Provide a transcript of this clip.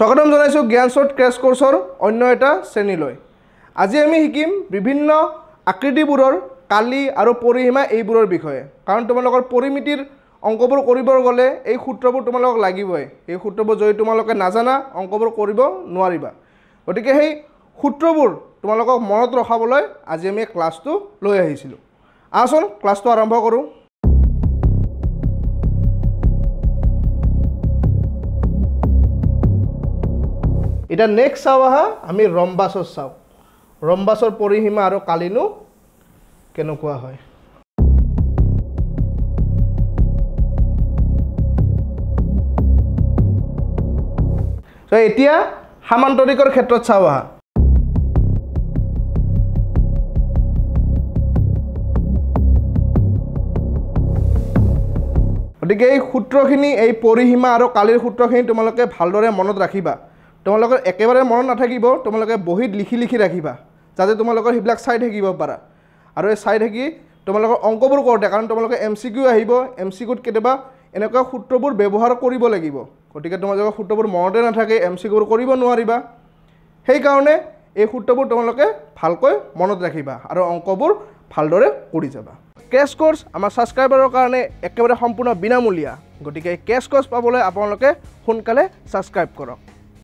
স্বাগতম জনাইছোঁ জ্ঞান জ্ঞানশ্বৰ্ট ক্ৰেছ কোৰ্চৰ অন্য এটা শ্ৰেণীলৈ আজি আমি শিকিম বিভিন্ন আকৃতিবোৰৰ কালি আৰু পৰিসীমা এইবোৰৰ বিষয়ে কাৰণ তোমালোকৰ পৰিমিতিৰ অংকবোৰ কৰিব গ'লে এই সূত্ৰবোৰ তোমালোকক লাগিবই এই সূত্ৰবোৰ যদি তোমালোকে নাজানা অংকবোৰ কৰিব নোৱাৰিবা গতিকে সেই সূত্ৰবোৰ তোমালোকক মনত ৰখাবলৈ আজি আমি ক্লাছটো লৈ আহিছিলোঁ আচোন ক্লাছটো আৰম্ভ কৰোঁ এতিয়া নেক্সট চাওঁ আহা আমি ৰম্বাছত চাওঁ ৰম্বাছৰ পৰিসীমা আৰু কালিনো কেনেকুৱা হয় এতিয়া সামান্তৰিকৰ ক্ষেত্ৰত চাওঁ আহা গতিকে এই সূত্ৰখিনি এই পৰিসীমা আৰু কালিৰ সূত্ৰখিনি তোমালোকে ভালদৰে মনত ৰাখিবা তোমালোকৰ একেবাৰে মনত নাথাকিব তোমালোকে বহীত লিখি লিখি ৰাখিবা যাতে তোমালোকৰ সেইবিলাক চাই থাকিব পাৰা আৰু এই চাই থাকি তোমালোকৰ অংকবোৰ কৰোঁতে কাৰণ তোমালোকে এম চি কিউ আহিব এম চি কিউত কেতিয়াবা এনেকুৱা সূত্ৰবোৰ ব্যৱহাৰ কৰিব লাগিব গতিকে তোমালোকৰ সূত্ৰবোৰ মনতে নাথাকে এম চি কিউবোৰ কৰিব নোৱাৰিবা সেইকাৰণে এই সূত্ৰবোৰ তোমালোকে ভালকৈ মনত ৰাখিবা আৰু অংকবোৰ ভালদৰে কৰি যাবা কেছ কৰ্চ আমাৰ ছাবস্ক্ৰাইবাৰৰ কাৰণে একেবাৰে সম্পূৰ্ণ বিনামূলীয়া গতিকে কেছ কৰ্চ পাবলৈ আপোনালোকে সোনকালে ছাবস্ক্ৰাইব কৰক